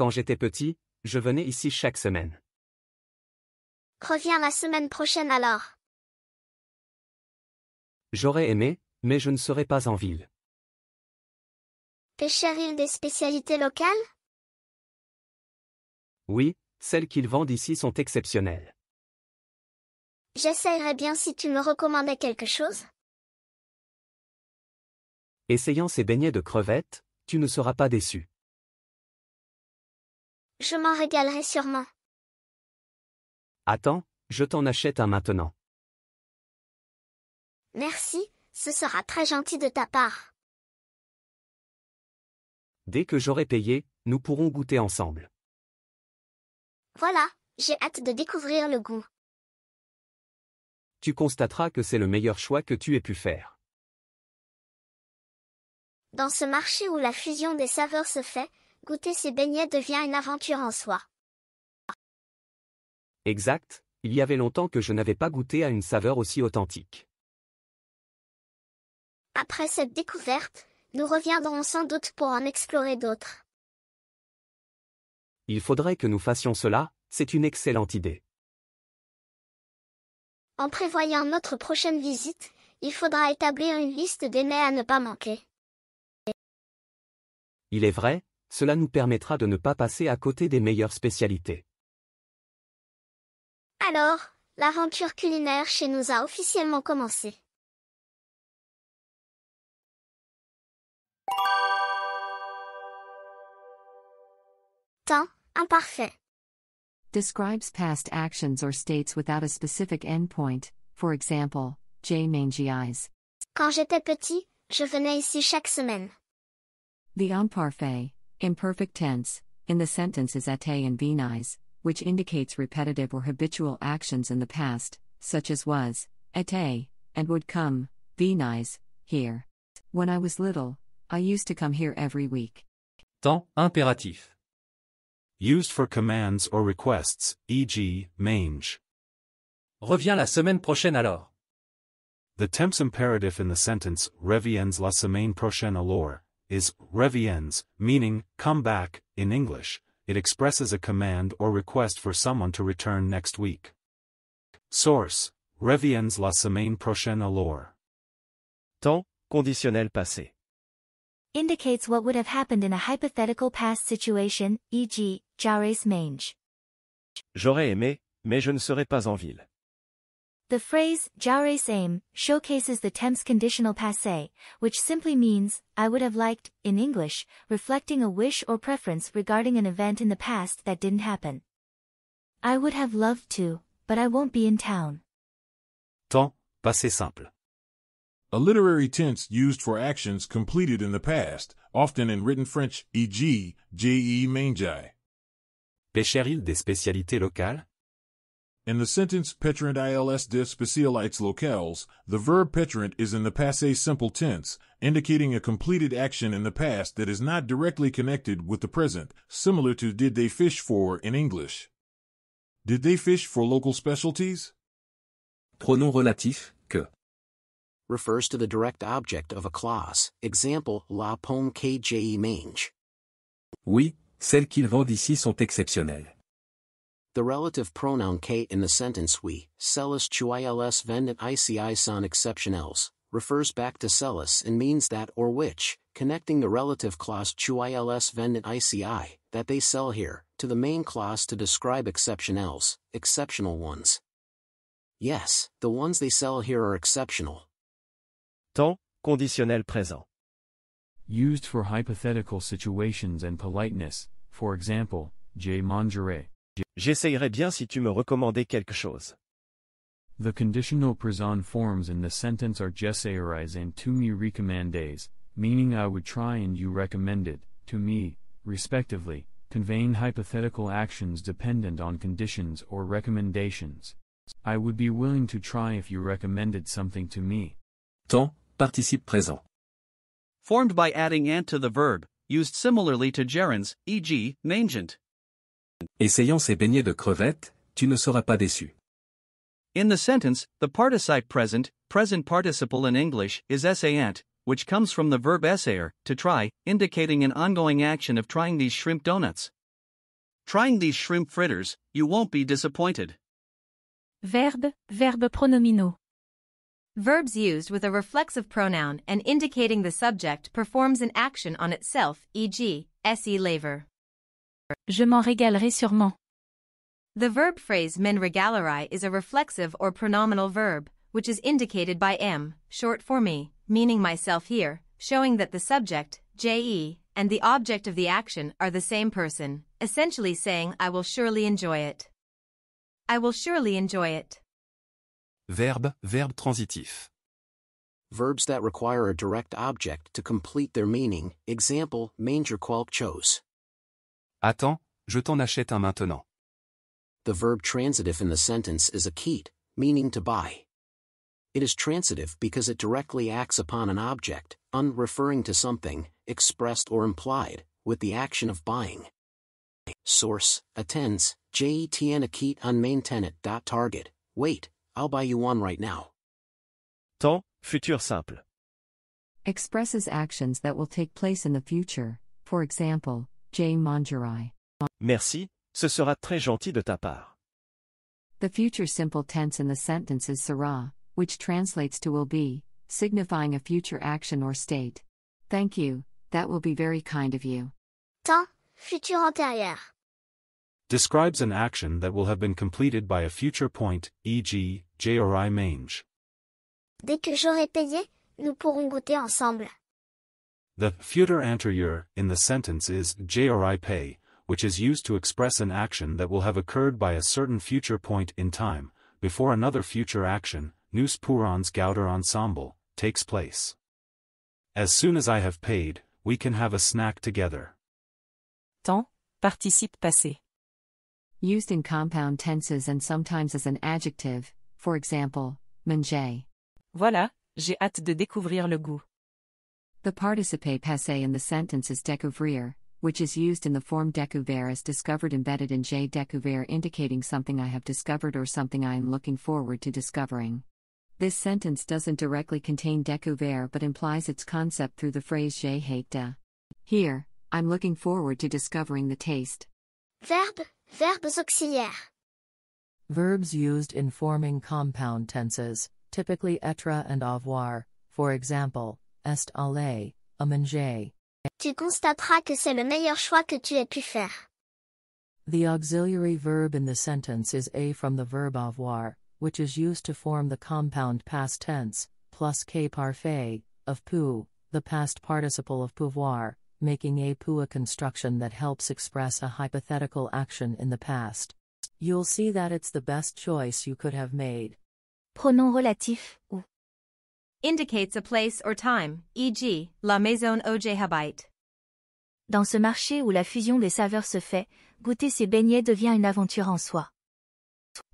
Quand j'étais petit, je venais ici chaque semaine. Reviens la semaine prochaine alors. J'aurais aimé, mais je ne serai pas en ville. pêcher une des spécialités locales Oui, celles qu'ils vendent ici sont exceptionnelles. J'essayerais bien si tu me recommandais quelque chose. Essayant ces beignets de crevettes, tu ne seras pas déçu. Je m'en régalerai sûrement. Attends, je t'en achète un maintenant. Merci, ce sera très gentil de ta part. Dès que j'aurai payé, nous pourrons goûter ensemble. Voilà, j'ai hâte de découvrir le goût. Tu constateras que c'est le meilleur choix que tu aies pu faire. Dans ce marché où la fusion des saveurs se fait, goûter ces beignets devient une aventure en soi. Exact, il y avait longtemps que je n'avais pas goûté à une saveur aussi authentique. Après cette découverte, nous reviendrons sans doute pour en explorer d'autres. Il faudrait que nous fassions cela, c'est une excellente idée. En prévoyant notre prochaine visite, il faudra établir une liste des mets à ne pas manquer. Il est vrai, cela nous permettra de ne pas passer à côté des meilleures spécialités. Alors, l'aventure culinaire chez nous a officiellement commencé. Temps imparfait. Describes past actions or states without a specific endpoint, for example, J mangy eyes. Quand j'étais petit, je venais ici chaque semaine. The imparfait Imperfect tense, in the sentence is ate and be which indicates repetitive or habitual actions in the past, such as was, ate, and would come, venais here. When I was little, I used to come here every week. Temps impératif. Used for commands or requests, e.g., mange. Reviens la semaine prochaine alors. The tense imperative in the sentence reviens la semaine prochaine alors is reviens, meaning come back, in English, it expresses a command or request for someone to return next week. Source, reviens la semaine prochaine alors. Temps, conditionnel passé. Indicates what would have happened in a hypothetical past situation, e.g., j'aurais mange. J'aurais aimé, mais je ne serais pas en ville. The phrase, "j'aurais aim, showcases the tense conditional passé, which simply means, I would have liked, in English, reflecting a wish or preference regarding an event in the past that didn't happen. I would have loved to, but I won't be in town. Temps, passé simple. A literary tense used for actions completed in the past, often in written French, e.g., je mange. Pêcherie des spécialités locales, in the sentence petrant ils de specialites locales, the verb petrant is in the passé simple tense, indicating a completed action in the past that is not directly connected with the present, similar to did they fish for in English. Did they fish for local specialties? Pronom relatif, que. Refers to the direct object of a clause, example, la pomme que j'ai mange. Oui, celles qu'ils vendent ici sont exceptionnelles. The relative pronoun K in the sentence we, celis tuils vendit ici son exceptionels, refers back to celis and means that or which, connecting the relative clause tuils vendit ici, that they sell here, to the main clause to describe exceptionels, exceptional ones. Yes, the ones they sell here are exceptional. Temps, conditionnel présent. Used for hypothetical situations and politeness, for example, j'ai mangere, J'essayerais bien si tu me recommandais quelque chose. The conditional present forms in the sentence are j'essayerais and tu me recommandes, meaning I would try and you recommended, to me, respectively, conveying hypothetical actions dependent on conditions or recommendations. I would be willing to try if you recommended something to me. Temps, participe présent. Formed by adding ant to the verb, used similarly to gerunds, e.g., mangent. Essayant ces beignets de crevettes, tu ne seras pas déçu. In the sentence, the participe present, present participle in English, is essayant, which comes from the verb essayer, to try, indicating an ongoing action of trying these shrimp donuts. Trying these shrimp fritters, you won't be disappointed. Verb, verbe pronominaux. Verbs used with a reflexive pronoun and indicating the subject performs an action on itself, e.g., se laver. Je m'en régalerai sûrement. The verb phrase men régalerai" is a reflexive or pronominal verb, which is indicated by m, short for me, meaning myself here, showing that the subject, je, and the object of the action are the same person, essentially saying I will surely enjoy it. I will surely enjoy it. Verbe, verbe transitif. Verbs that require a direct object to complete their meaning, example, manger chose. Attends, je t'en achète un maintenant. The verb transitive in the sentence is a meaning to buy. It is transitive because it directly acts upon an object, un referring to something, expressed or implied, with the action of buying. Source, attends, JETN Akit on Target. Wait, I'll buy you one right now. Temps, futur simple. Expresses actions that will take place in the future, for example, J. Merci, ce sera très gentil de ta part. The future simple tense in the sentence is sera, which translates to will be, signifying a future action or state. Thank you, that will be very kind of you. Temps, futur antérieur. Describes an action that will have been completed by a future point, e.g., J or I mange. Dès que j'aurai payé, nous pourrons goûter ensemble. The futur anterior in the sentence is jripe, which is used to express an action that will have occurred by a certain future point in time, before another future action, nous pourrons gouter ensemble, takes place. As soon as I have paid, we can have a snack together. Temps, participe passé. Used in compound tenses and sometimes as an adjective, for example, manger. Voilà, j'ai hâte de découvrir le goût. The participe passé in the sentence is découvrir, which is used in the form découvert as discovered embedded in j'ai découvert indicating something I have discovered or something I am looking forward to discovering. This sentence doesn't directly contain découvert but implies its concept through the phrase j'ai hate de. Here, I'm looking forward to discovering the taste. Verb, verbes auxiliaires. Verbs used in forming compound tenses, typically etre and avoir, for example, est à manger. Tu constateras que c'est le meilleur choix que tu aies pu faire. The auxiliary verb in the sentence is a from the verb avoir, which is used to form the compound past tense, plus que parfait, of pou, the past participle of pouvoir, making a pou a construction that helps express a hypothetical action in the past. You'll see that it's the best choice you could have made. Pronom relatif ou indicates a place or time, e.g., la maison au Jehabite. Dans ce marché où la fusion des saveurs se fait, goûter ces beignets devient une aventure en soi.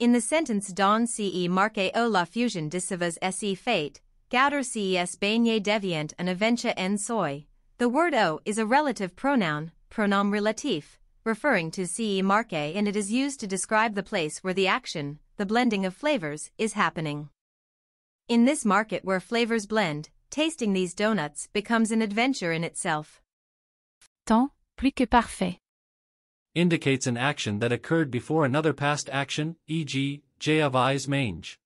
In the sentence Don ce marque o la fusion de saveurs se fait, gouter ces beignets devient une aventure en soi, the word o is a relative pronoun, pronom relatif, referring to ce marque and it is used to describe the place where the action, the blending of flavors, is happening. In this market where flavors blend, tasting these donuts becomes an adventure in itself. Temps, plus que parfait. Indicates an action that occurred before another past action, e.g., J mange.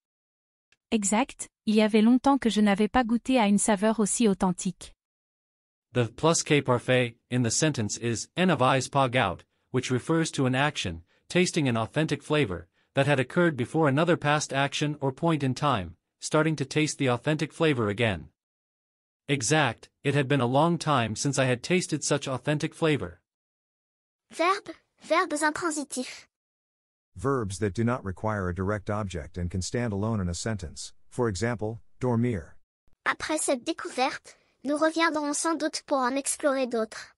Exact, il y avait longtemps que je n'avais pas goûté à une saveur aussi authentique. The plus K parfait in the sentence is N of I's pog out, which refers to an action, tasting an authentic flavor, that had occurred before another past action or point in time, starting to taste the authentic flavor again. Exact, it had been a long time since I had tasted such authentic flavor. Verb, verbes intransitifs. Verbs that do not require a direct object and can stand alone in a sentence, for example, dormir. Après cette découverte, nous reviendrons sans doute pour en explorer d'autres.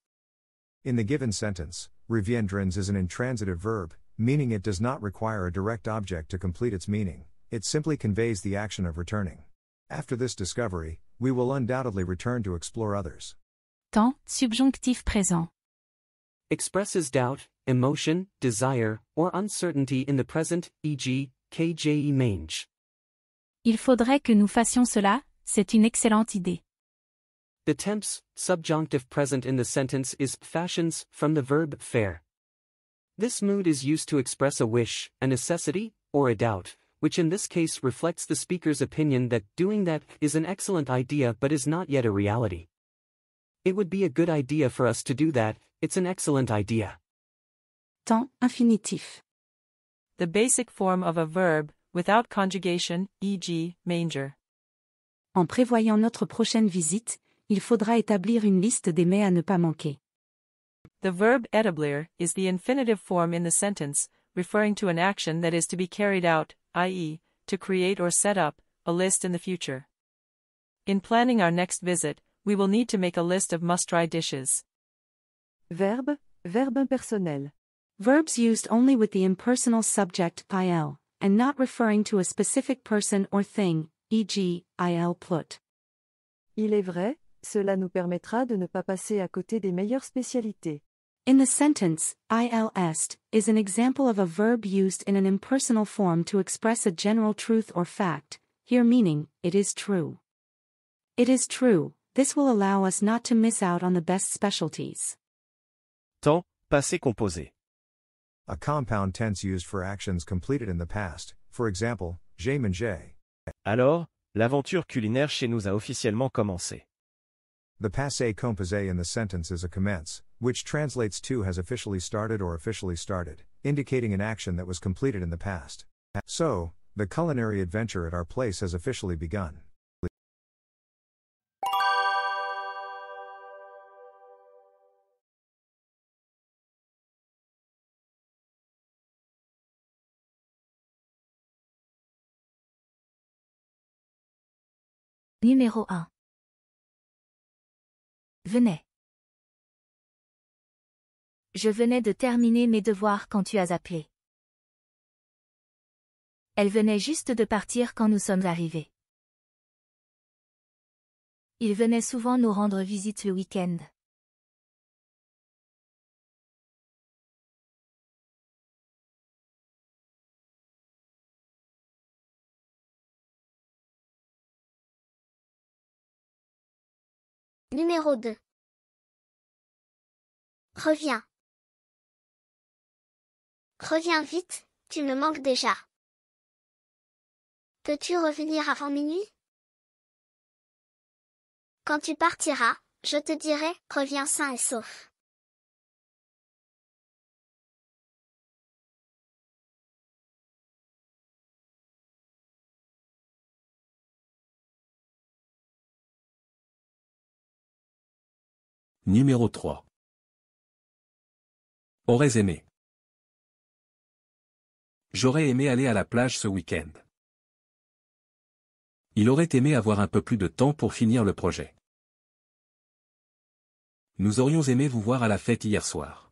In the given sentence, reviendrons is an intransitive verb, meaning it does not require a direct object to complete its meaning. It simply conveys the action of returning. After this discovery, we will undoubtedly return to explore others. Temps, subjonctif présent. Expresses doubt, emotion, desire, or uncertainty in the present, e.g., KJE mange. Il faudrait que nous fassions cela, c'est une excellente idée. The tense, subjunctive present in the sentence is fashions from the verb faire. This mood is used to express a wish, a necessity, or a doubt which in this case reflects the speaker's opinion that doing that is an excellent idea but is not yet a reality. It would be a good idea for us to do that, it's an excellent idea. Temps infinitif. The basic form of a verb, without conjugation, e.g., manger. En prévoyant notre prochaine visite, il faudra établir une liste des mets à ne pas manquer. The verb établir is the infinitive form in the sentence, referring to an action that is to be carried out, i.e., to create or set up, a list in the future. In planning our next visit, we will need to make a list of must-try dishes. Verb, verb impersonnel. Verbs used only with the impersonal subject il, and not referring to a specific person or thing, e.g., il plut. Il est vrai, cela nous permettra de ne pas passer à côté des meilleures spécialités. In the sentence, il est is an example of a verb used in an impersonal form to express a general truth or fact, here meaning, it is true. It is true, this will allow us not to miss out on the best specialties. Temps, passé composé. A compound tense used for actions completed in the past, for example, j'ai mangé. Alors, l'aventure culinaire chez nous a officiellement commencé. The passé composé in the sentence is a commence, which translates to has officially started or officially started, indicating an action that was completed in the past. So, the culinary adventure at our place has officially begun. Numéro 1 Venez. Je venais de terminer mes devoirs quand tu as appelé. Elle venait juste de partir quand nous sommes arrivés. Il venait souvent nous rendre visite le week-end. Numéro 2 Reviens. Reviens vite, tu me manques déjà. Peux-tu revenir avant minuit Quand tu partiras, je te dirai, reviens sain et sauf. Numéro 3 Aurais aimé. J'aurais aimé aller à la plage ce week-end. Il aurait aimé avoir un peu plus de temps pour finir le projet. Nous aurions aimé vous voir à la fête hier soir.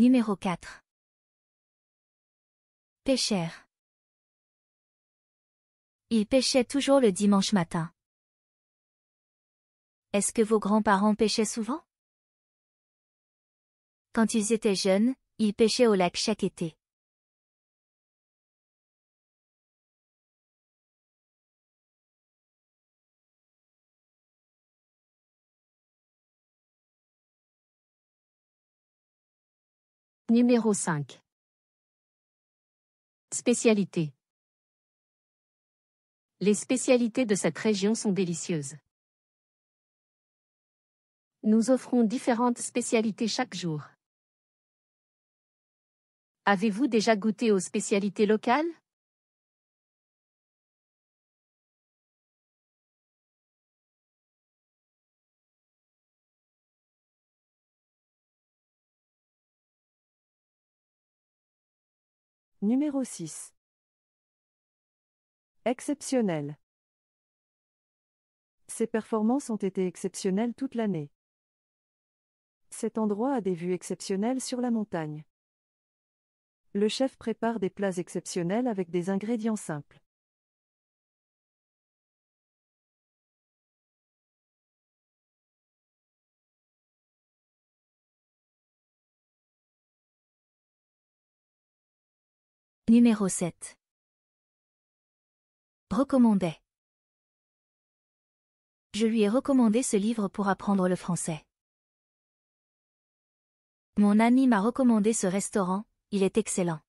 Numéro 4 Pêcheur ils pêchaient toujours le dimanche matin. Est-ce que vos grands-parents pêchaient souvent Quand ils étaient jeunes, ils pêchaient au lac chaque été. Numéro 5. Spécialité. Les spécialités de cette région sont délicieuses. Nous offrons différentes spécialités chaque jour. Avez-vous déjà goûté aux spécialités locales Numéro 6 Exceptionnel. Ses performances ont été exceptionnelles toute l'année. Cet endroit a des vues exceptionnelles sur la montagne. Le chef prépare des plats exceptionnels avec des ingrédients simples. Numéro 7 recommandait. Je lui ai recommandé ce livre pour apprendre le français. Mon ami m'a recommandé ce restaurant, il est excellent.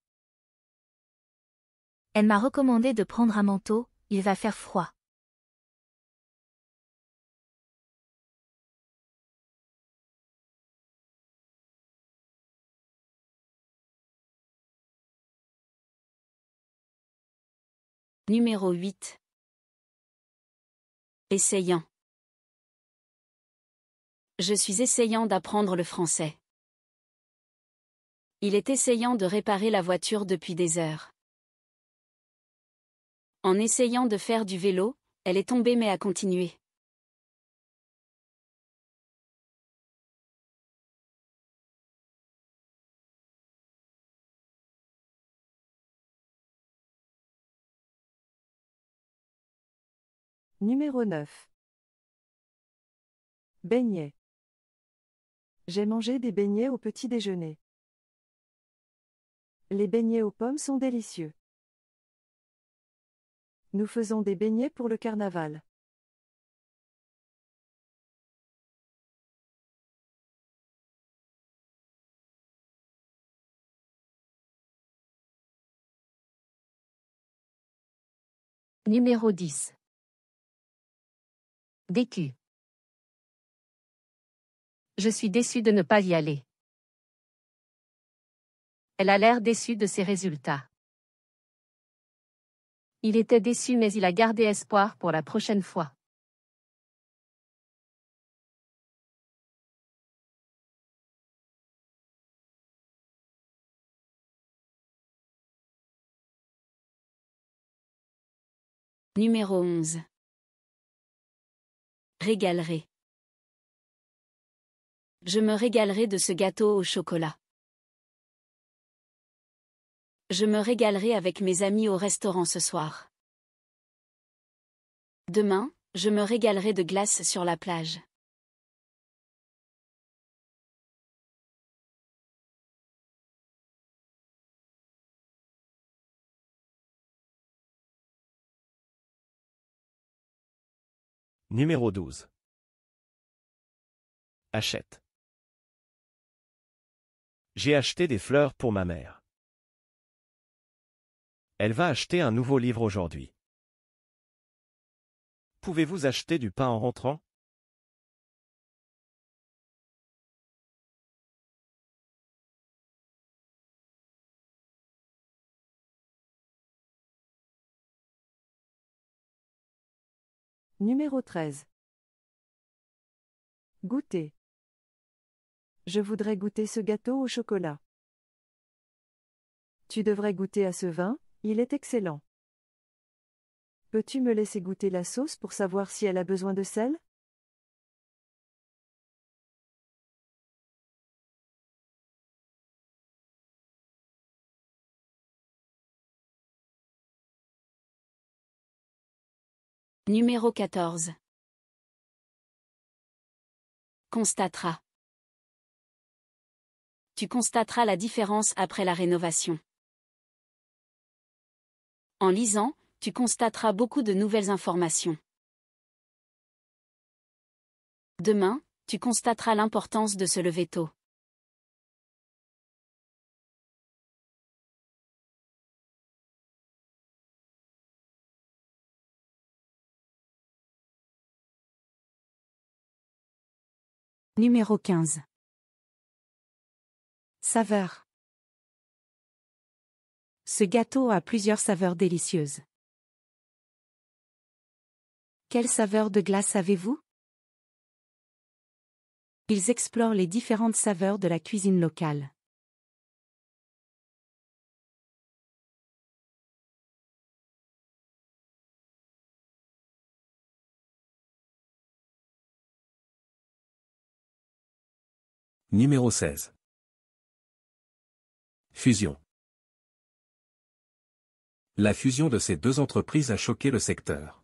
Elle m'a recommandé de prendre un manteau, il va faire froid. Numéro 8. Essayant. Je suis essayant d'apprendre le français. Il est essayant de réparer la voiture depuis des heures. En essayant de faire du vélo, elle est tombée mais a continué. Numéro 9. Beignets. J'ai mangé des beignets au petit déjeuner. Les beignets aux pommes sont délicieux. Nous faisons des beignets pour le carnaval. Numéro 10. Vécu. Je suis déçue de ne pas y aller. Elle a l'air déçue de ses résultats. Il était déçu mais il a gardé espoir pour la prochaine fois. Numéro 11 Régalerai. Je me régalerai de ce gâteau au chocolat. Je me régalerai avec mes amis au restaurant ce soir. Demain, je me régalerai de glace sur la plage. Numéro 12. Achète. J'ai acheté des fleurs pour ma mère. Elle va acheter un nouveau livre aujourd'hui. Pouvez-vous acheter du pain en rentrant Numéro 13. Goûter. Je voudrais goûter ce gâteau au chocolat. Tu devrais goûter à ce vin, il est excellent. Peux-tu me laisser goûter la sauce pour savoir si elle a besoin de sel Numéro 14. Constatera. Tu constateras la différence après la rénovation. En lisant, tu constateras beaucoup de nouvelles informations. Demain, tu constateras l'importance de se lever tôt. Numéro 15. Saveur. Ce gâteau a plusieurs saveurs délicieuses. Quelle saveur de glace avez-vous Ils explorent les différentes saveurs de la cuisine locale. Numéro 16. Fusion. La fusion de ces deux entreprises a choqué le secteur.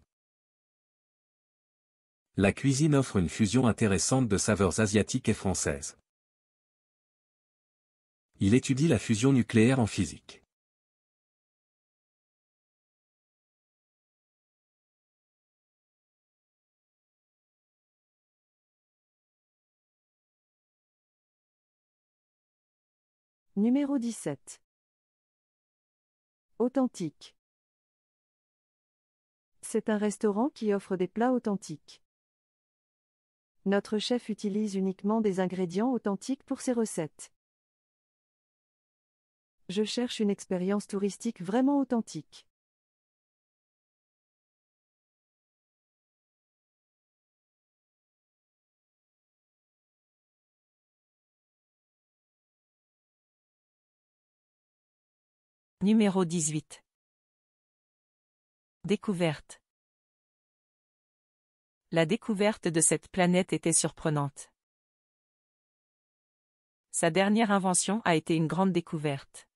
La cuisine offre une fusion intéressante de saveurs asiatiques et françaises. Il étudie la fusion nucléaire en physique. Numéro 17. Authentique. C'est un restaurant qui offre des plats authentiques. Notre chef utilise uniquement des ingrédients authentiques pour ses recettes. Je cherche une expérience touristique vraiment authentique. Numéro 18. Découverte. La découverte de cette planète était surprenante. Sa dernière invention a été une grande découverte.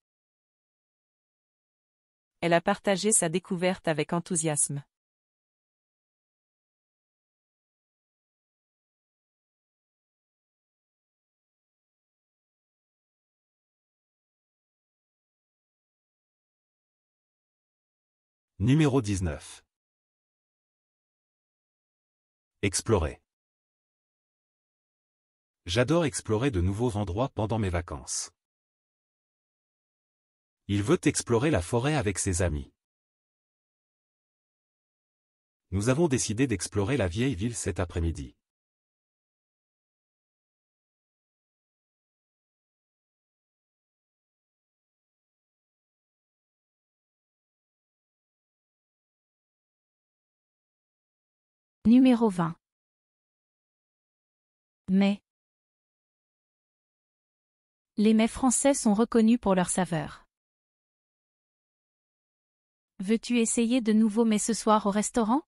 Elle a partagé sa découverte avec enthousiasme. Numéro 19. Explorer. J'adore explorer de nouveaux endroits pendant mes vacances. Il veut explorer la forêt avec ses amis. Nous avons décidé d'explorer la vieille ville cet après-midi. Numéro 20. Mais. Les mets français sont reconnus pour leur saveur. Veux-tu essayer de nouveaux mets ce soir au restaurant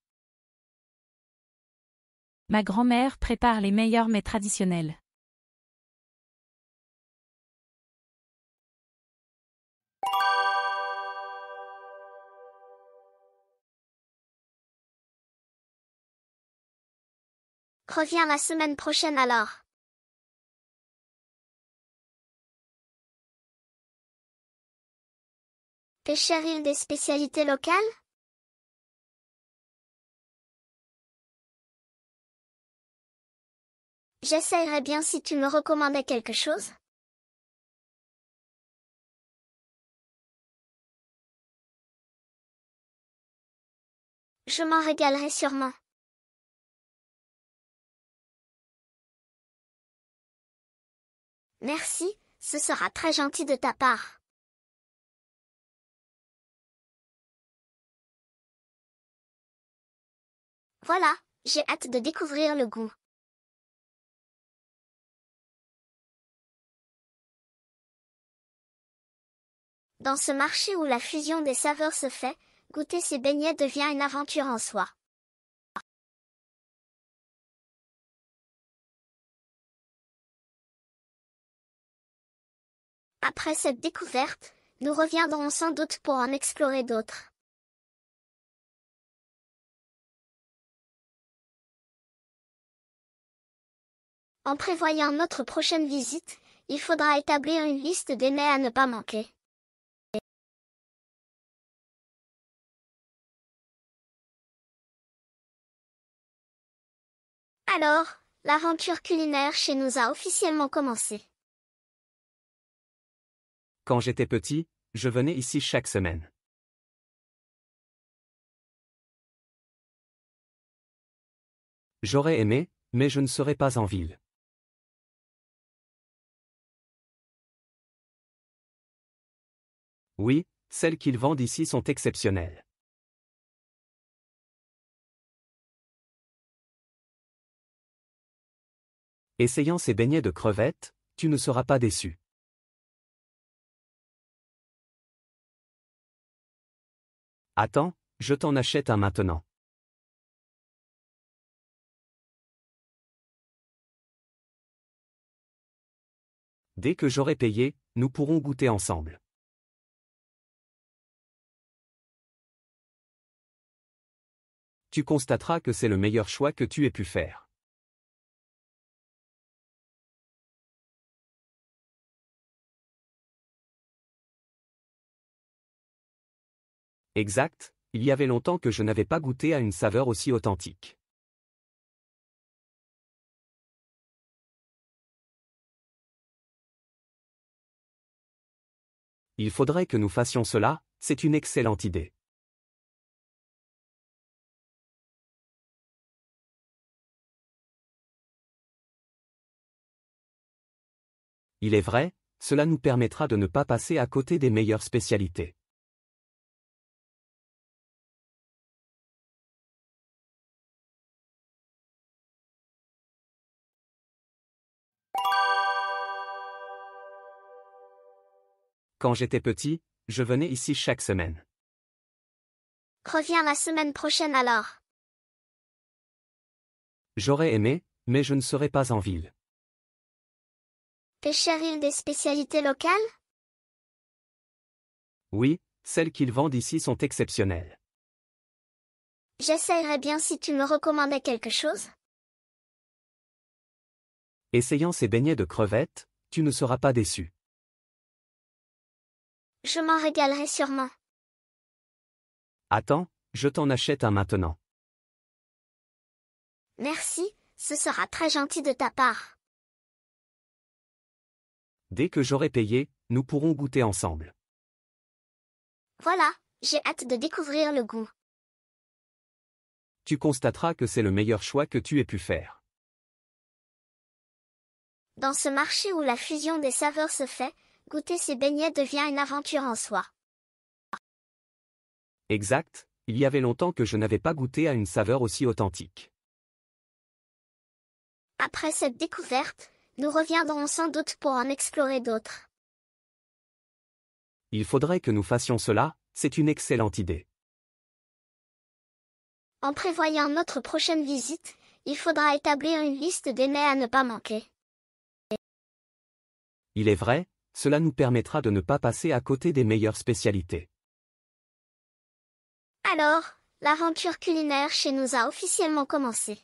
Ma grand-mère prépare les meilleurs mets traditionnels. Reviens la semaine prochaine alors. une des spécialités locales J'essayerais bien si tu me recommandais quelque chose. Je m'en régalerai sûrement. Merci, ce sera très gentil de ta part. Voilà, j'ai hâte de découvrir le goût. Dans ce marché où la fusion des saveurs se fait, goûter ces beignets devient une aventure en soi. Après cette découverte, nous reviendrons sans doute pour en explorer d'autres. En prévoyant notre prochaine visite, il faudra établir une liste des mets à ne pas manquer. Alors, l'aventure culinaire chez nous a officiellement commencé. Quand j'étais petit, je venais ici chaque semaine. J'aurais aimé, mais je ne serais pas en ville. Oui, celles qu'ils vendent ici sont exceptionnelles. Essayant ces beignets de crevettes, tu ne seras pas déçu. Attends, je t'en achète un maintenant. Dès que j'aurai payé, nous pourrons goûter ensemble. Tu constateras que c'est le meilleur choix que tu aies pu faire. Exact, il y avait longtemps que je n'avais pas goûté à une saveur aussi authentique. Il faudrait que nous fassions cela, c'est une excellente idée. Il est vrai, cela nous permettra de ne pas passer à côté des meilleures spécialités. Quand j'étais petit, je venais ici chaque semaine. Reviens la semaine prochaine alors. J'aurais aimé, mais je ne serai pas en ville. une des spécialités locales Oui, celles qu'ils vendent ici sont exceptionnelles. J'essayerais bien si tu me recommandais quelque chose. Essayant ces beignets de crevettes, tu ne seras pas déçu. Je m'en régalerai sûrement. Attends, je t'en achète un maintenant. Merci, ce sera très gentil de ta part. Dès que j'aurai payé, nous pourrons goûter ensemble. Voilà, j'ai hâte de découvrir le goût. Tu constateras que c'est le meilleur choix que tu aies pu faire. Dans ce marché où la fusion des saveurs se fait, goûter ces beignets devient une aventure en soi. Exact, il y avait longtemps que je n'avais pas goûté à une saveur aussi authentique. Après cette découverte, nous reviendrons sans doute pour en explorer d'autres. Il faudrait que nous fassions cela, c'est une excellente idée. En prévoyant notre prochaine visite, il faudra établir une liste des mets à ne pas manquer. Il est vrai, cela nous permettra de ne pas passer à côté des meilleures spécialités. Alors, l'aventure culinaire chez nous a officiellement commencé.